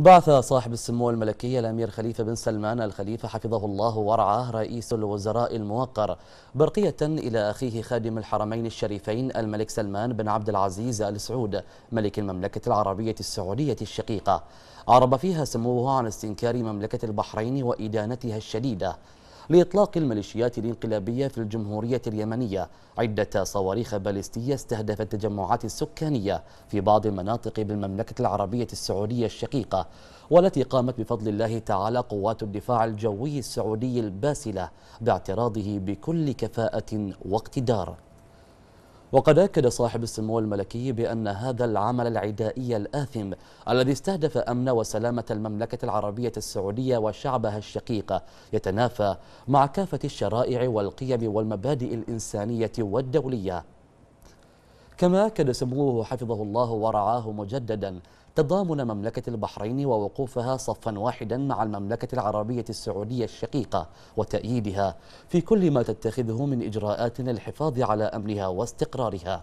بعث صاحب السمو الملكي الأمير خليفة بن سلمان الخليفة حفظه الله ورعاه رئيس الوزراء الموقر برقية إلى أخيه خادم الحرمين الشريفين الملك سلمان بن عبد العزيز آل سعود ملك المملكة العربية السعودية الشقيقة عرب فيها سموه عن استنكار مملكة البحرين وإدانتها الشديدة لإطلاق الميليشيات الانقلابية في الجمهورية اليمنية عدة صواريخ باليستية استهدفت التجمعات السكانية في بعض المناطق بالمملكة العربية السعودية الشقيقة والتي قامت بفضل الله تعالى قوات الدفاع الجوي السعودي الباسلة باعتراضه بكل كفاءة واقتدار وقد أكد صاحب السمو الملكي بأن هذا العمل العدائي الآثم الذي استهدف أمن وسلامة المملكة العربية السعودية وشعبها الشقيق يتنافى مع كافة الشرائع والقيم والمبادئ الإنسانية والدولية كما أكد سموه حفظه الله ورعاه مجددا تضامن مملكة البحرين ووقوفها صفا واحدا مع المملكة العربية السعودية الشقيقة وتأييدها في كل ما تتخذه من إجراءات للحفاظ على أمنها واستقرارها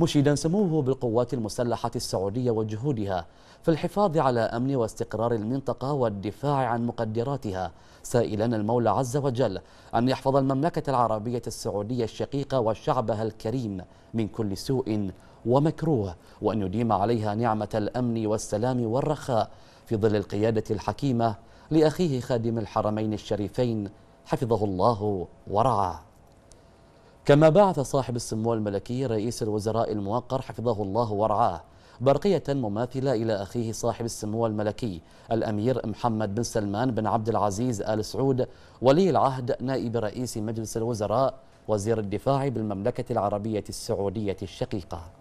مشيدا سموه بالقوات المسلحة السعودية وجهودها في الحفاظ على أمن واستقرار المنطقة والدفاع عن مقدراتها سائلا المولى عز وجل أن يحفظ المملكة العربية السعودية الشقيقة وشعبها الكريم من كل سوء ومكروه وأن يديم عليها نعمة الأمن والسلام والرخاء في ظل القيادة الحكيمة لأخيه خادم الحرمين الشريفين حفظه الله ورعاه كما بعث صاحب السمو الملكي رئيس الوزراء الموقر حفظه الله ورعاه برقية مماثلة إلى أخيه صاحب السمو الملكي الأمير محمد بن سلمان بن عبد العزيز آل سعود ولي العهد نائب رئيس مجلس الوزراء وزير الدفاع بالمملكة العربية السعودية الشقيقة